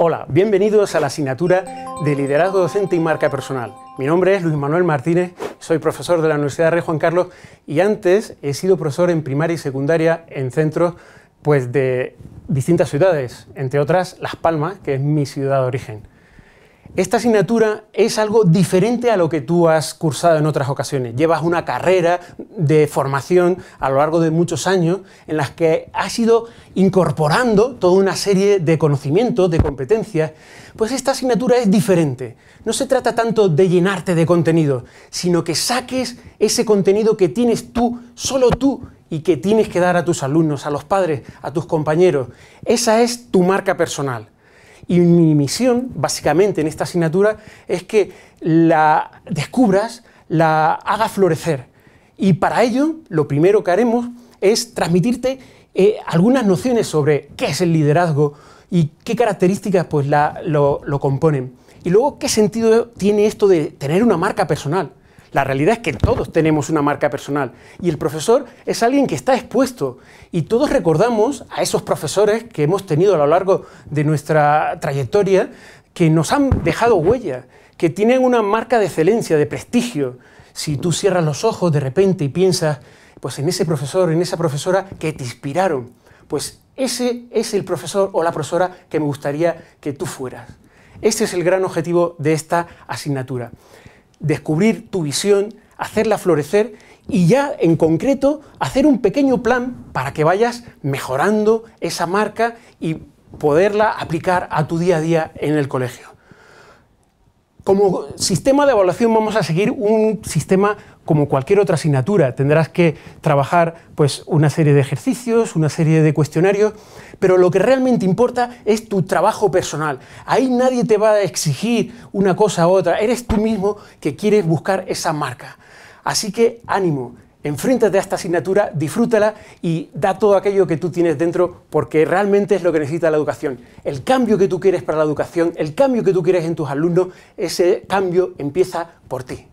Hola, bienvenidos a la asignatura de Liderazgo Docente y Marca Personal. Mi nombre es Luis Manuel Martínez, soy profesor de la Universidad de Rey Juan Carlos y antes he sido profesor en primaria y secundaria en centros pues, de distintas ciudades, entre otras Las Palmas, que es mi ciudad de origen. Esta asignatura es algo diferente a lo que tú has cursado en otras ocasiones. Llevas una carrera de formación a lo largo de muchos años en las que has ido incorporando toda una serie de conocimientos, de competencias. Pues esta asignatura es diferente. No se trata tanto de llenarte de contenido, sino que saques ese contenido que tienes tú, solo tú, y que tienes que dar a tus alumnos, a los padres, a tus compañeros. Esa es tu marca personal. Y mi misión, básicamente, en esta asignatura es que la descubras, la hagas florecer. Y para ello, lo primero que haremos es transmitirte eh, algunas nociones sobre qué es el liderazgo y qué características pues, lo componen. Y luego, ¿qué sentido tiene esto de tener una marca personal? La realidad es que todos tenemos una marca personal y el profesor es alguien que está expuesto y todos recordamos a esos profesores que hemos tenido a lo largo de nuestra trayectoria que nos han dejado huella, que tienen una marca de excelencia, de prestigio. Si tú cierras los ojos de repente y piensas pues en ese profesor, en esa profesora que te inspiraron, pues ese es el profesor o la profesora que me gustaría que tú fueras. Este es el gran objetivo de esta asignatura descubrir tu visión, hacerla florecer y ya en concreto hacer un pequeño plan para que vayas mejorando esa marca y poderla aplicar a tu día a día en el colegio como sistema de evaluación vamos a seguir un sistema como cualquier otra asignatura. Tendrás que trabajar pues, una serie de ejercicios, una serie de cuestionarios, pero lo que realmente importa es tu trabajo personal. Ahí nadie te va a exigir una cosa u otra. Eres tú mismo que quieres buscar esa marca. Así que ánimo, enfréntate a esta asignatura, disfrútala y da todo aquello que tú tienes dentro porque realmente es lo que necesita la educación. El cambio que tú quieres para la educación, el cambio que tú quieres en tus alumnos, ese cambio empieza por ti.